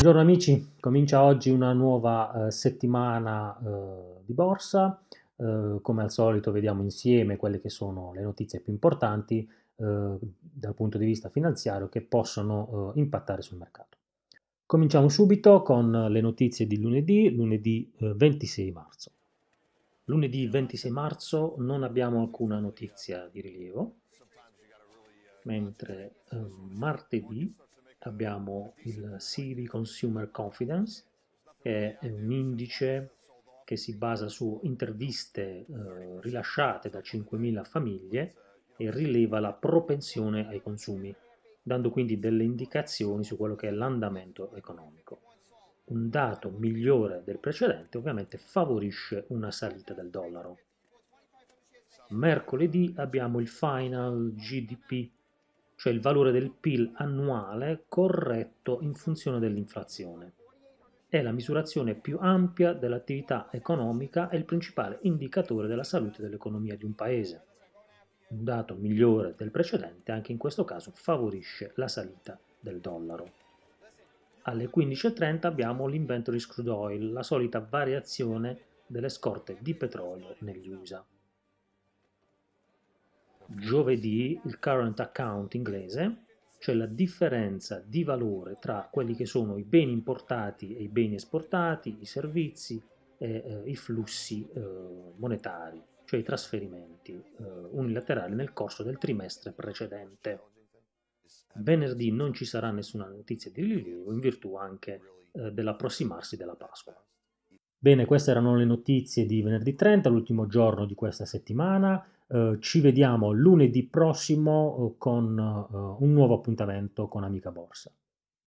Buongiorno amici, comincia oggi una nuova eh, settimana eh, di borsa. Eh, come al solito vediamo insieme quelle che sono le notizie più importanti eh, dal punto di vista finanziario che possono eh, impattare sul mercato. Cominciamo subito con le notizie di lunedì, lunedì 26 eh, marzo. Lunedì 26 marzo non abbiamo alcuna notizia di rilievo, mentre martedì abbiamo il CV Consumer Confidence, che è un indice che si basa su interviste eh, rilasciate da 5.000 famiglie e rileva la propensione ai consumi, dando quindi delle indicazioni su quello che è l'andamento economico. Un dato migliore del precedente ovviamente favorisce una salita del dollaro. Mercoledì abbiamo il final GDP cioè il valore del PIL annuale corretto in funzione dell'inflazione. È la misurazione più ampia dell'attività economica e il principale indicatore della salute dell'economia di un paese. Un dato migliore del precedente anche in questo caso favorisce la salita del dollaro. Alle 15.30 abbiamo l'inventory crude oil, la solita variazione delle scorte di petrolio negli USA giovedì il current account inglese, cioè la differenza di valore tra quelli che sono i beni importati e i beni esportati, i servizi e eh, i flussi eh, monetari, cioè i trasferimenti eh, unilaterali nel corso del trimestre precedente. Venerdì non ci sarà nessuna notizia di rilievo in virtù anche eh, dell'approssimarsi della Pasqua. Bene, queste erano le notizie di venerdì 30, l'ultimo giorno di questa settimana. Eh, ci vediamo lunedì prossimo eh, con eh, un nuovo appuntamento con Amica Borsa.